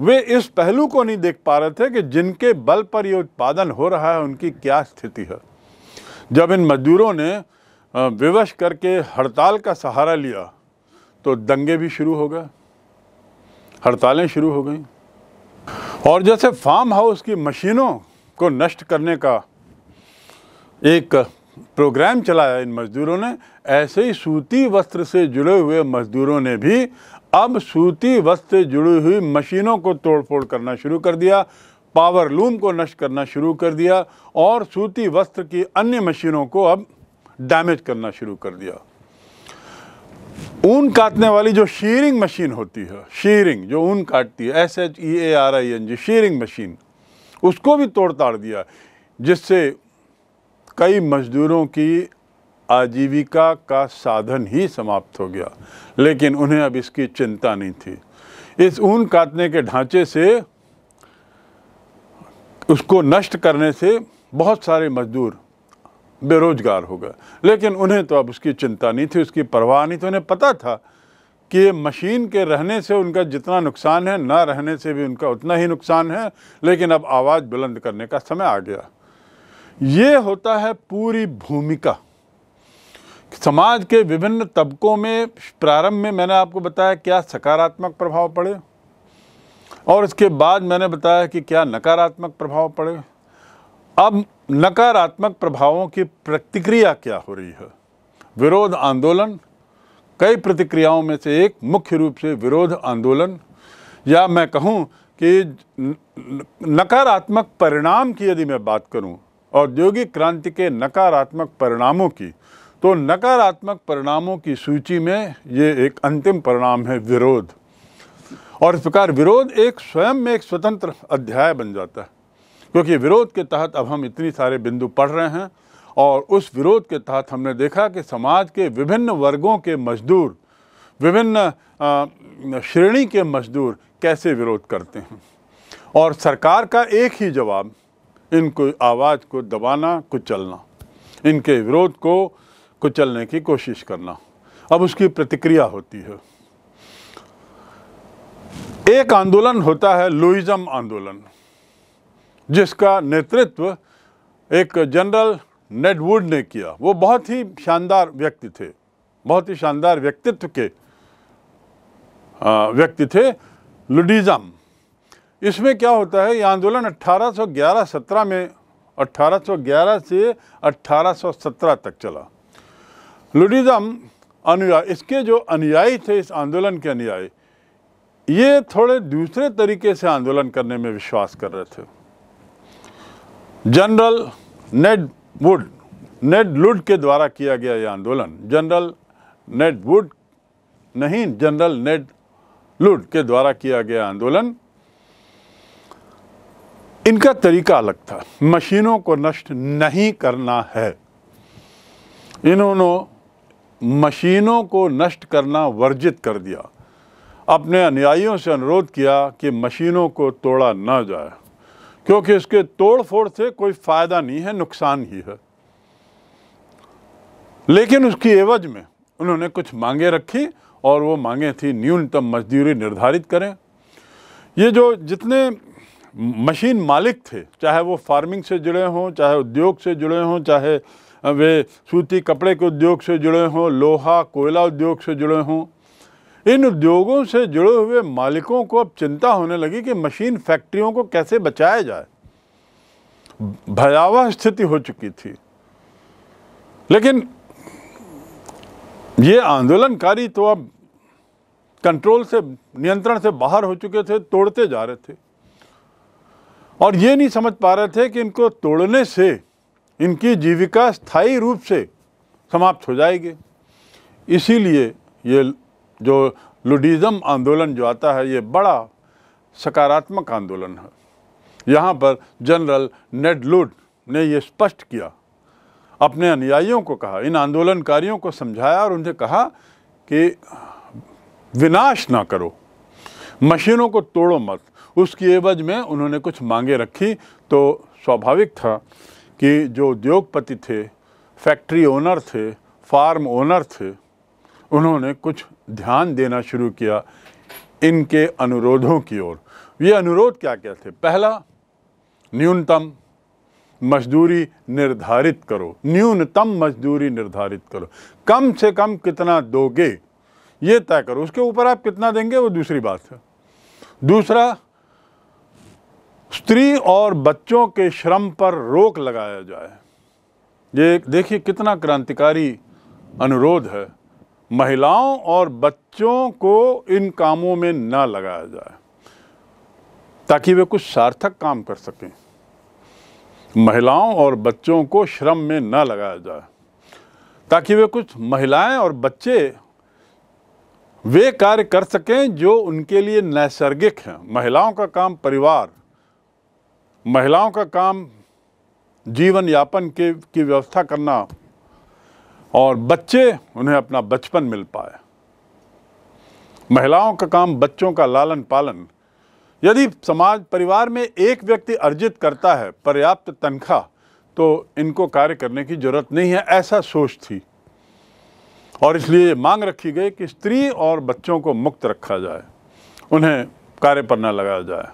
वे इस पहलू को नहीं देख पा रहे थे कि जिनके बल पर ये उत्पादन हो रहा है उनकी क्या स्थिति है जब इन मजदूरों ने विवश करके हड़ताल का सहारा लिया तो दंगे भी शुरू हो गए हड़तालें शुरू हो गई और जैसे फार्म हाउस की मशीनों को नष्ट करने का एक प्रोग्राम चलाया इन मजदूरों ने ऐसे ही सूती वस्त्र से जुड़े हुए मजदूरों ने भी अब सूती वस्त्र जुड़ी हुई मशीनों को तोड़फोड़ करना शुरू कर दिया पावर लूम को नष्ट करना शुरू कर दिया और सूती वस्त्र की अन्य मशीनों को अब डैमेज करना शुरू कर दिया ऊन काटने वाली जो शीरिंग मशीन होती है शीरिंग जो ऊन काटती है S H E e A R I N G shearing machine उसको भी तोड़ताड़ दिया जिससे कई मजदूरों की आजीविका का साधन ही समाप्त हो गया लेकिन उन्हें अब इसकी चिंता नहीं थी इस ऊन काटने के ढांचे से उसको नष्ट करने से बहुत सारे मजदूर बेरोजगार हो गए लेकिन उन्हें तो अब उसकी चिंता नहीं थी उसकी परवाह नहीं थी उन्हें पता था कि ये मशीन के रहने से उनका जितना नुकसान है ना रहने से भी उनका उतना ही नुकसान है लेकिन अब आवाज़ बुलंद करने का समय आ गया ये होता है पूरी भूमिका समाज के विभिन्न तबकों में प्रारंभ में मैंने आपको बताया क्या सकारात्मक प्रभाव पड़े और इसके बाद मैंने बताया कि क्या नकारात्मक प्रभाव पड़े अब नकारात्मक प्रभावों की प्रतिक्रिया क्या हो रही है विरोध आंदोलन कई प्रतिक्रियाओं में से एक मुख्य रूप से विरोध आंदोलन या मैं कहूं कि नकारात्मक परिणाम की यदि मैं बात करूं औद्योगिक क्रांति के नकारात्मक परिणामों की तो नकारात्मक परिणामों की सूची में ये एक अंतिम परिणाम है विरोध और इस प्रकार विरोध एक स्वयं में एक स्वतंत्र अध्याय बन जाता है क्योंकि विरोध के तहत अब हम इतनी सारे बिंदु पढ़ रहे हैं और उस विरोध के तहत हमने देखा कि समाज के विभिन्न वर्गों के मजदूर विभिन्न श्रेणी के मजदूर कैसे विरोध करते हैं और सरकार का एक ही जवाब इनको आवाज़ को दबाना कुचलना इनके विरोध को को चलने की कोशिश करना अब उसकी प्रतिक्रिया होती है एक आंदोलन होता है लुइजम आंदोलन जिसका नेतृत्व एक जनरल नेडवुड ने किया वो बहुत ही शानदार व्यक्ति थे बहुत ही शानदार व्यक्तित्व के व्यक्ति थे लुडिज़म इसमें क्या होता है ये आंदोलन 1811-17 में 1811 से 1817 तक चला लुडिज़म अनुया इसके जो अनुयायी थे इस आंदोलन के अनुयायी ये थोड़े दूसरे तरीके से आंदोलन करने में विश्वास कर रहे थे general Ned would Ned Ludd के द्वारा किया गया यह आंदोलन जनरल नेड वुड नहीं जनरल नेड लुड के द्वारा किया गया आंदोलन इनका तरीका अलग था मशीनों को नष्ट नहीं करना है इन्होंने मशीनों को नष्ट करना वर्जित कर दिया अपने अनुयायियों से अनुरोध किया कि मशीनों को तोड़ा ना जाए क्योंकि इसके तोड़ फोड़ से कोई फ़ायदा नहीं है नुकसान ही है लेकिन उसकी एवज में उन्होंने कुछ मांगे रखी और वो मांगे थी न्यूनतम मजदूरी निर्धारित करें ये जो जितने मशीन मालिक थे चाहे वो फार्मिंग से जुड़े हों चाहे उद्योग से जुड़े हों चाहे वे सूती कपड़े के उद्योग से जुड़े हों लोहा कोयला उद्योग से जुड़े हों इन उद्योगों से जुड़े हुए मालिकों को अब चिंता होने लगी कि मशीन फैक्ट्रियों को कैसे बचाया जाए भयावह स्थिति हो चुकी थी लेकिन ये आंदोलनकारी तो अब कंट्रोल से नियंत्रण से बाहर हो चुके थे तोड़ते जा रहे थे और ये नहीं समझ पा रहे थे कि इनको तोड़ने से इनकी जीविका स्थायी रूप से समाप्त हो जाएगी इसीलिए ये जो लुडिज़म आंदोलन जो आता है ये बड़ा सकारात्मक आंदोलन है यहाँ पर जनरल नेड लुड ने ये स्पष्ट किया अपने अनुयायियों को कहा इन आंदोलनकारियों को समझाया और उनसे कहा कि विनाश ना करो मशीनों को तोड़ो मत उसकी एवज में उन्होंने कुछ मांगे रखी तो स्वाभाविक था कि जो उद्योगपति थे फैक्ट्री ओनर थे फार्म ओनर थे उन्होंने कुछ ध्यान देना शुरू किया इनके अनुरोधों की ओर ये अनुरोध क्या क्या थे पहला न्यूनतम मजदूरी निर्धारित करो न्यूनतम मजदूरी निर्धारित करो कम से कम कितना दोगे ये तय करो उसके ऊपर आप कितना देंगे वो दूसरी बात है दूसरा स्त्री और बच्चों के श्रम पर रोक लगाया जाए ये देखिए कितना क्रांतिकारी अनुरोध है महिलाओं और बच्चों को इन कामों में ना लगाया जाए ताकि वे कुछ सार्थक काम कर सकें महिलाओं और बच्चों को श्रम में ना लगाया जाए ताकि वे कुछ महिलाएं और बच्चे वे कार्य कर सकें जो उनके लिए नैसर्गिक हैं महिलाओं का काम परिवार महिलाओं का काम जीवन यापन के की व्यवस्था करना और बच्चे उन्हें अपना बचपन मिल पाए महिलाओं का काम बच्चों का लालन पालन यदि समाज परिवार में एक व्यक्ति अर्जित करता है पर्याप्त तनख्वाह तो इनको कार्य करने की जरूरत नहीं है ऐसा सोच थी और इसलिए मांग रखी गई कि स्त्री और बच्चों को मुक्त रखा जाए उन्हें कार्य पर न लगाया जाए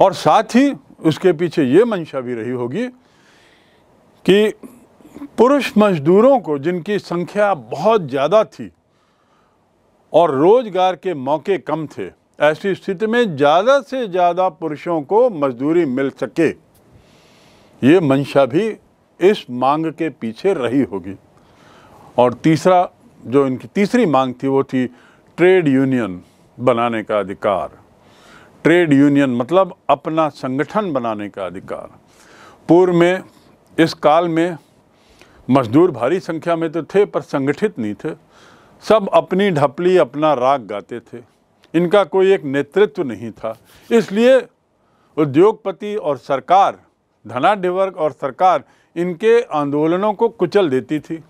और साथ ही उसके पीछे ये मंशा भी रही होगी कि पुरुष मजदूरों को जिनकी संख्या बहुत ज़्यादा थी और रोज़गार के मौके कम थे ऐसी स्थिति में ज़्यादा से ज़्यादा पुरुषों को मजदूरी मिल सके ये मंशा भी इस मांग के पीछे रही होगी और तीसरा जो इनकी तीसरी मांग थी वो थी ट्रेड यूनियन बनाने का अधिकार ट्रेड यूनियन मतलब अपना संगठन बनाने का अधिकार पूर्व में इस काल में मजदूर भारी संख्या में तो थे पर संगठित नहीं थे सब अपनी ढपली अपना राग गाते थे इनका कोई एक नेतृत्व नहीं था इसलिए उद्योगपति और सरकार धनाढ़वर्ग वर्ग और सरकार इनके आंदोलनों को कुचल देती थी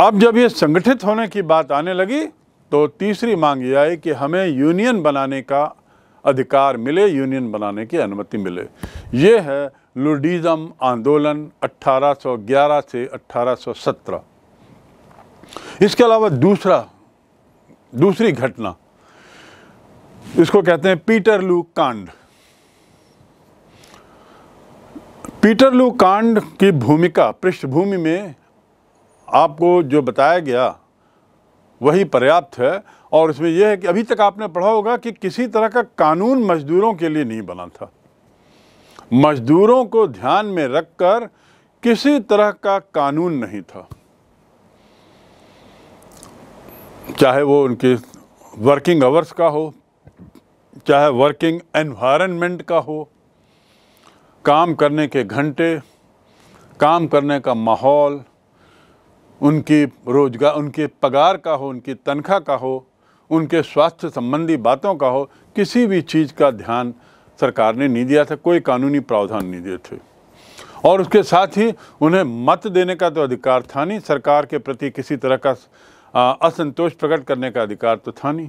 अब जब ये संगठित होने की बात आने लगी तो तीसरी मांग यह है कि हमें यूनियन बनाने का अधिकार मिले यूनियन बनाने की अनुमति मिले ये है लुडिज़म आंदोलन 1811 से 1817 इसके अलावा दूसरा दूसरी घटना इसको कहते हैं पीटर लू कांड पीटर लू कांड की भूमिका पृष्ठभूमि में आपको जो बताया गया वही पर्याप्त है और इसमें यह है कि अभी तक आपने पढ़ा होगा कि किसी तरह का कानून मजदूरों के लिए नहीं बना था मजदूरों को ध्यान में रखकर किसी तरह का कानून नहीं था चाहे वो उनके वर्किंग आवर्स का हो चाहे वर्किंग एनवायरनमेंट का हो काम करने के घंटे काम करने का माहौल उनकी रोजगार उनके पगार का हो उनकी तनख्वाह का हो उनके स्वास्थ्य संबंधी बातों का हो किसी भी चीज़ का ध्यान सरकार ने नहीं दिया था कोई कानूनी प्रावधान नहीं दिए थे और उसके साथ ही उन्हें मत देने का तो अधिकार था नहीं सरकार के प्रति किसी तरह का असंतोष प्रकट करने का अधिकार तो था नहीं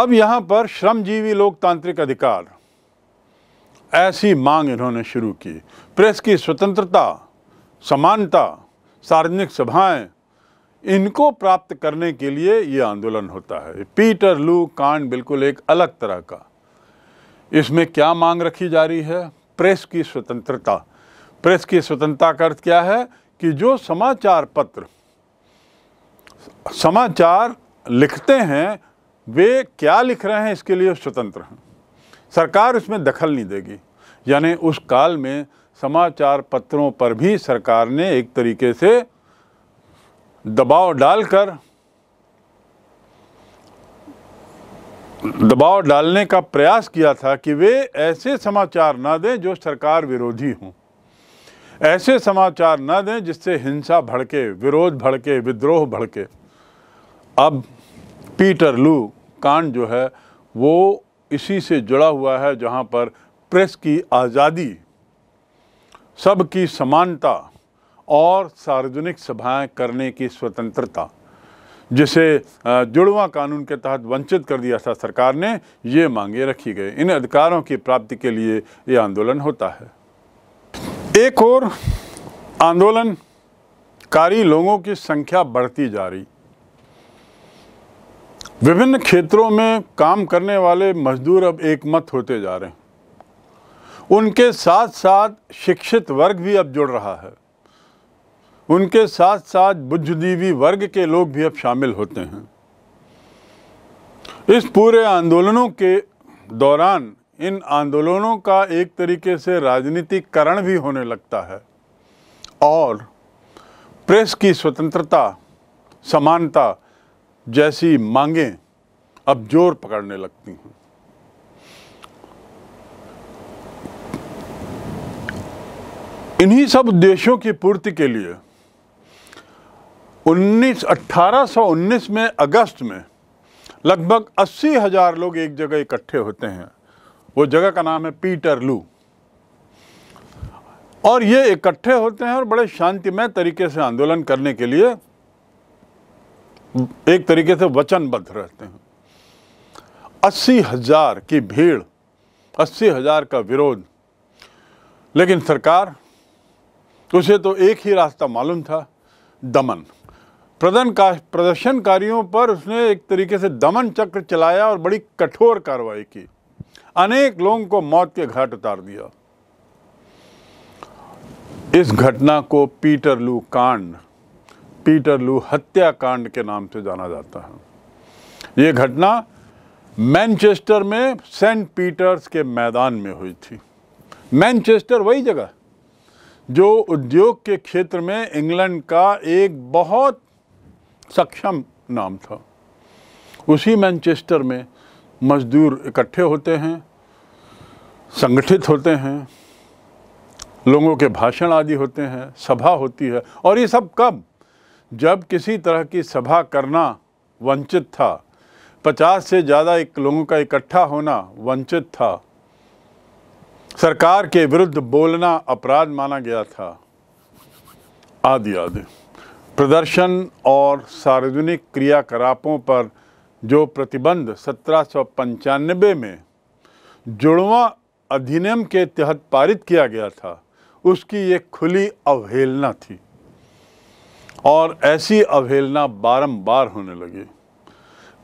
अब यहाँ पर श्रमजीवी लोकतांत्रिक अधिकार ऐसी मांग इन्होंने शुरू की प्रेस की स्वतंत्रता समानता सार्वजनिक सभाएं इनको प्राप्त करने के लिए ये आंदोलन होता है पीटर लू कांड बिल्कुल एक अलग तरह का इसमें क्या मांग रखी जा रही है प्रेस की स्वतंत्रता प्रेस की स्वतंत्रता का अर्थ क्या है कि जो समाचार पत्र समाचार लिखते हैं वे क्या लिख रहे हैं इसके लिए स्वतंत्र हैं सरकार इसमें दखल नहीं देगी यानी उस काल में समाचार पत्रों पर भी सरकार ने एक तरीके से दबाव डालकर दबाव डालने का प्रयास किया था कि वे ऐसे समाचार ना दें जो सरकार विरोधी हों ऐसे समाचार ना दें जिससे हिंसा भड़के विरोध भड़के विद्रोह भड़के अब पीटर लू कांड जो है वो इसी से जुड़ा हुआ है जहाँ पर प्रेस की आज़ादी सबकी समानता और सार्वजनिक सभाएं करने की स्वतंत्रता जिसे जुड़वा कानून के तहत वंचित कर दिया था सरकार ने ये मांगे रखी गई इन अधिकारों की प्राप्ति के लिए ये आंदोलन होता है एक और आंदोलनकारी लोगों की संख्या बढ़ती जा रही विभिन्न क्षेत्रों में काम करने वाले मजदूर अब एकमत होते जा रहे हैं उनके साथ साथ शिक्षित वर्ग भी अब जुड़ रहा है उनके साथ साथ बुद्धिजीवी वर्ग के लोग भी अब शामिल होते हैं इस पूरे आंदोलनों के दौरान इन आंदोलनों का एक तरीके से राजनीतिकरण भी होने लगता है और प्रेस की स्वतंत्रता समानता जैसी मांगें अब जोर पकड़ने लगती हैं इन्हीं सब उद्देश्यों की पूर्ति के लिए उन्नीस 1819 में अगस्त में लगभग अस्सी हज़ार लोग एक जगह इकट्ठे होते हैं वो जगह का नाम है पीटरलू और ये इकट्ठे होते हैं और बड़े शांतिमय तरीके से आंदोलन करने के लिए एक तरीके से वचनबद्ध रहते हैं अस्सी हज़ार की भीड़ अस्सी हज़ार का विरोध लेकिन सरकार उसे तो एक ही रास्ता मालूम था दमन प्रदन का प्रदर्शनकारियों पर उसने एक तरीके से दमन चक्र चलाया और बड़ी कठोर कार्रवाई की अनेक लोगों को मौत के घाट उतार दिया इस घटना को पीटर लू कांड पीटर लू हत्याकांड के नाम से जाना जाता है ये घटना मैनचेस्टर में सेंट पीटर्स के मैदान में हुई थी मैनचेस्टर वही जगह जो उद्योग के क्षेत्र में इंग्लैंड का एक बहुत सक्षम नाम था उसी मैनचेस्टर में मज़दूर इकट्ठे होते हैं संगठित होते हैं लोगों के भाषण आदि होते हैं सभा होती है और ये सब कब जब किसी तरह की सभा करना वंचित था पचास से ज़्यादा एक लोगों का इकट्ठा होना वंचित था सरकार के विरुद्ध बोलना अपराध माना गया था आदि आदि प्रदर्शन और सार्वजनिक क्रियाकलापों पर जो प्रतिबंध सत्रह में जुड़वा अधिनियम के तहत पारित किया गया था उसकी ये खुली अवहेलना थी और ऐसी अवहेलना बारंबार होने लगी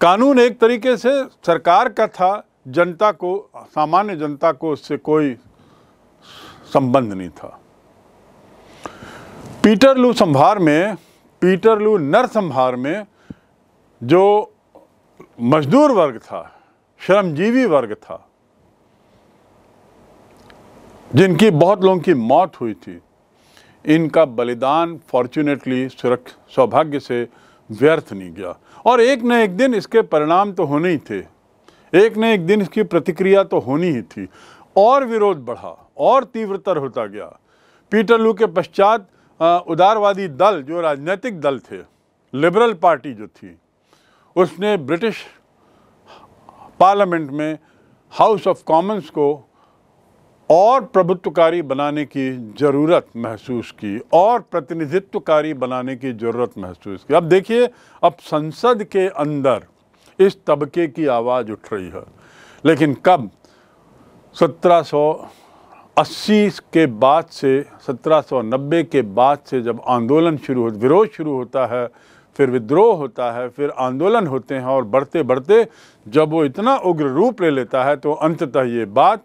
कानून एक तरीके से सरकार का था जनता को सामान्य जनता को उससे कोई संबंध नहीं था पीटरलू संभार में पीटरलू संभार में जो मजदूर वर्ग था श्रमजीवी वर्ग था जिनकी बहुत लोगों की मौत हुई थी इनका बलिदान फॉर्चुनेटली सुरक्षित सौभाग्य से व्यर्थ नहीं गया और एक न एक दिन इसके परिणाम तो होने ही थे एक न एक दिन इसकी प्रतिक्रिया तो होनी ही थी और विरोध बढ़ा और तीव्रतर होता गया पीटरलू के पश्चात उदारवादी दल जो राजनीतिक दल थे लिबरल पार्टी जो थी उसने ब्रिटिश पार्लियामेंट में हाउस ऑफ कॉमन्स को और प्रभुत्वकारी बनाने की ज़रूरत महसूस की और प्रतिनिधित्वकारी बनाने की ज़रूरत महसूस की अब देखिए अब संसद के अंदर इस तबके की आवाज़ उठ रही है लेकिन कब 1780 के बाद से 1790 के बाद से जब आंदोलन शुरू हो विरोध शुरू होता है फिर विद्रोह होता है फिर आंदोलन होते हैं और बढ़ते बढ़ते जब वो इतना उग्र रूप ले लेता है तो अंततः ये बात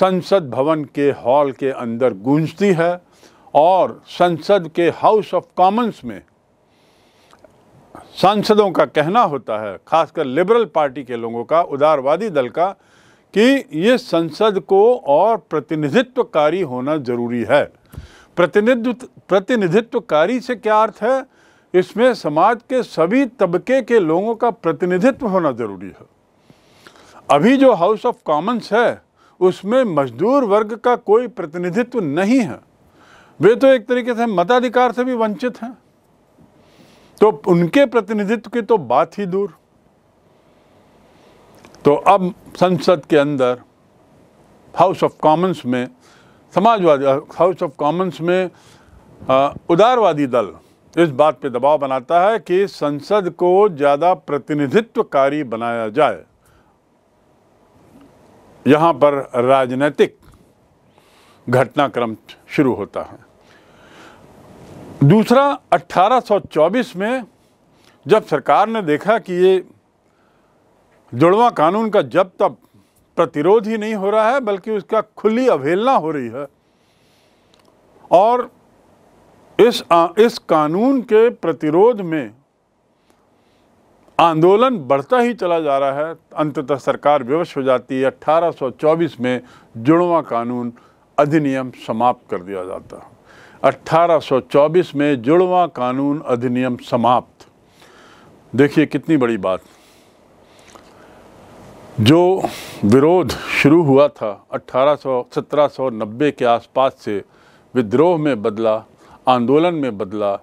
संसद भवन के हॉल के अंदर गूंजती है और संसद के हाउस ऑफ कॉमन्स में सांसदों का कहना होता है खासकर लिबरल पार्टी के लोगों का उदारवादी दल का कि ये संसद को और प्रतिनिधित्वकारी होना जरूरी है प्रतिनिधित्व प्रतिनिधित्वकारी से क्या अर्थ है इसमें समाज के सभी तबके के लोगों का प्रतिनिधित्व होना जरूरी है अभी जो हाउस ऑफ कॉमन्स है उसमें मजदूर वर्ग का कोई प्रतिनिधित्व नहीं है वे तो एक तरीके से मताधिकार से भी वंचित हैं तो उनके प्रतिनिधित्व की तो बात ही दूर तो अब संसद के अंदर हाउस ऑफ कॉमन्स में समाजवादी हाउस ऑफ कॉमन्स में आ, उदारवादी दल इस बात पे दबाव बनाता है कि संसद को ज़्यादा प्रतिनिधित्वकारी बनाया जाए यहाँ पर राजनीतिक घटनाक्रम शुरू होता है दूसरा 1824 में जब सरकार ने देखा कि ये जुड़वा कानून का जब तब प्रतिरोध ही नहीं हो रहा है बल्कि उसका खुली अवहेलना हो रही है और इस आ, इस कानून के प्रतिरोध में आंदोलन बढ़ता ही चला जा रहा है अंततः सरकार विवश हो जाती है 1824 में जुड़वा कानून अधिनियम समाप्त कर दिया जाता है 1824 में जुड़वा कानून अधिनियम समाप्त देखिए कितनी बड़ी बात जो विरोध शुरू हुआ था 1800 1790 के आसपास से विद्रोह में बदला आंदोलन में बदला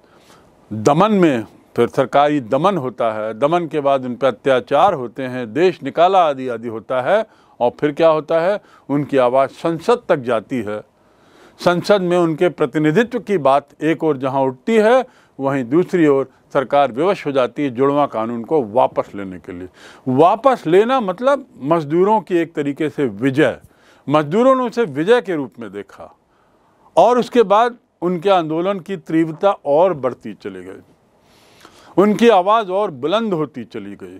दमन में फिर सरकारी दमन होता है दमन के बाद उन पर अत्याचार होते हैं देश निकाला आदि आदि होता है और फिर क्या होता है उनकी आवाज़ संसद तक जाती है संसद में उनके प्रतिनिधित्व की बात एक और जहां उठती है वहीं दूसरी ओर सरकार विवश हो जाती है जुड़वा कानून को वापस लेने के लिए वापस लेना मतलब मजदूरों की एक तरीके से विजय मजदूरों ने उसे विजय के रूप में देखा और उसके बाद उनके आंदोलन की तीव्रता और बढ़ती चली गई उनकी आवाज़ और बुलंद होती चली गई